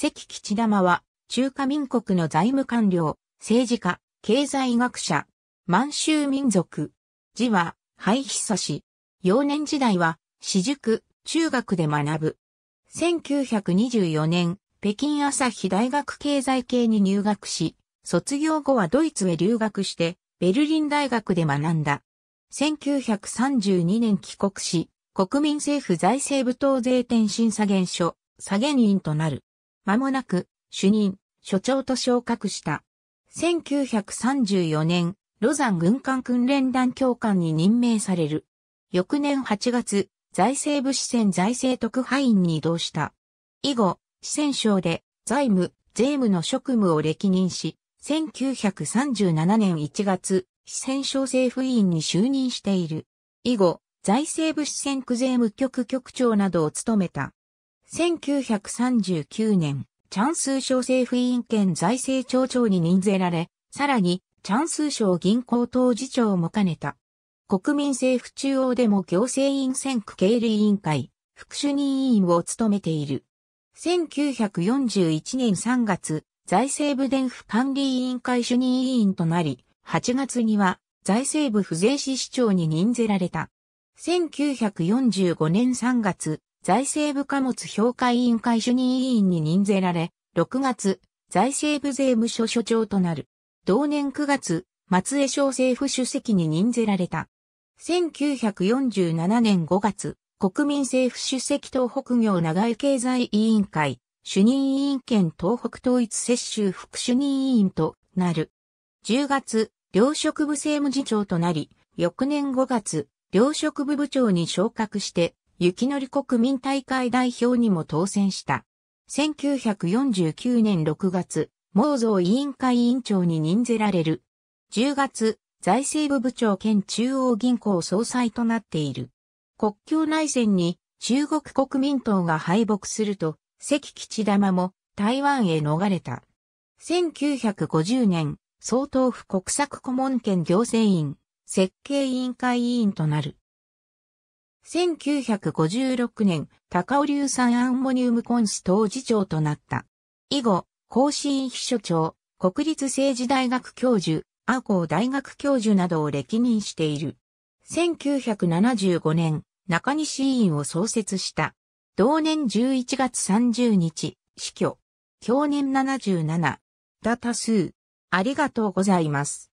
関吉玉は、中華民国の財務官僚、政治家、経済学者、満州民族。字は、廃久氏。幼年時代は、私塾、中学で学ぶ。1924年、北京朝日大学経済系に入学し、卒業後はドイツへ留学して、ベルリン大学で学んだ。1932年帰国し、国民政府財政部等税転審査減所、下減員となる。間もなく主任、所長と昇格した。1934年、ロザン軍艦訓練団教官に任命される。翌年8月、財政部支線財政特派員に移動した。以後、四川省で財務、税務の職務を歴任し、1937年1月、四川省政府委員に就任している。以後、財政部支線区税務局局長などを務めた。1939年、チャンスー省政府委員兼財政庁長に任ぜられ、さらに、チャンスー省銀行当事長も兼ねた。国民政府中央でも行政院選区経理委員会、副主任委員を務めている。1941年3月、財政部電府管理委員会主任委員となり、8月には財政部不税市市長に任ぜられた。1945年3月、財政部貨物評価委員会主任委員に任ぜられ、6月、財政部税務署所長となる。同年9月、松江省政府主席に任ぜられた。1947年5月、国民政府主席東北業長井経済委員会、主任委員兼東北統一接種副主任委員となる。10月、糧職部政務次長となり、翌年5月、糧職部部長に昇格して、雪のり国民大会代表にも当選した。1949年6月、毛蔵委員会委員長に任ぜられる。10月、財政部部長兼中央銀行総裁となっている。国境内戦に中国国民党が敗北すると、関吉玉も台湾へ逃れた。1950年、総統府国策顧問権行政院、設計委員会委員となる。1956年、高尾硫酸アンモニウムコンス当次長となった。以後、甲子院秘書長、国立政治大学教授、アーコー大学教授などを歴任している。1975年、中西委員を創設した。同年11月30日、死去。去年77。だ多数。ありがとうございます。